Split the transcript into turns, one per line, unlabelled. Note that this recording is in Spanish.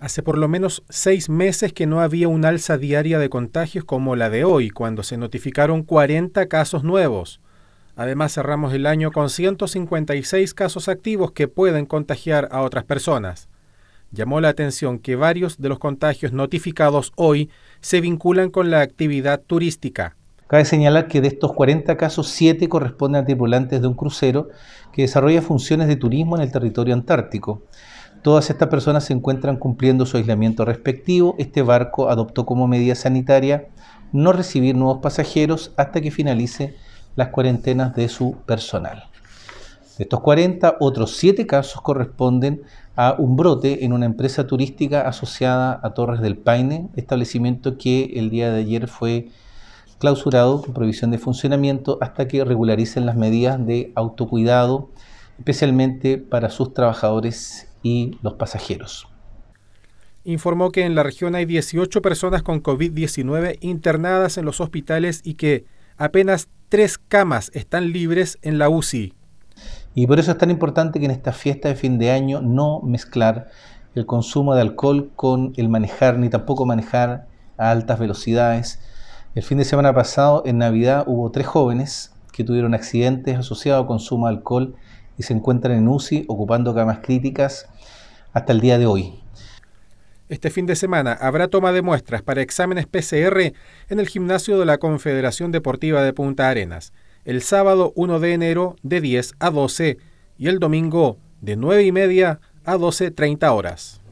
Hace por lo menos seis meses que no había un alza diaria de contagios como la de hoy, cuando se notificaron 40 casos nuevos. Además, cerramos el año con 156 casos activos que pueden contagiar a otras personas. Llamó la atención que varios de los contagios notificados hoy se vinculan con la
actividad turística. Cabe señalar que de estos 40 casos, 7 corresponden a tripulantes de un crucero que desarrolla funciones de turismo en el territorio antártico. Todas estas personas se encuentran cumpliendo su aislamiento respectivo. Este barco adoptó como medida sanitaria no recibir nuevos pasajeros hasta que finalice las cuarentenas de su personal. De estos 40, otros 7 casos corresponden a un brote en una empresa turística asociada a Torres del Paine, establecimiento que el día de ayer fue clausurado con prohibición de funcionamiento hasta que regularicen las medidas de autocuidado, especialmente para sus trabajadores los pasajeros.
Informó que en la región hay 18 personas con COVID-19 internadas en los hospitales y que apenas tres camas están libres en la UCI.
Y por eso es tan importante que en esta fiesta de fin de año no mezclar el consumo de alcohol con el manejar, ni tampoco manejar a altas velocidades. El fin de semana pasado, en Navidad, hubo tres jóvenes que tuvieron accidentes asociados a consumo de alcohol y se encuentran en UCI ocupando camas críticas hasta el día de hoy. Este fin de semana habrá toma de muestras para exámenes PCR en el
gimnasio de la Confederación Deportiva de Punta Arenas, el sábado 1 de enero de 10 a 12 y el domingo de 9 y media a 12.30 horas.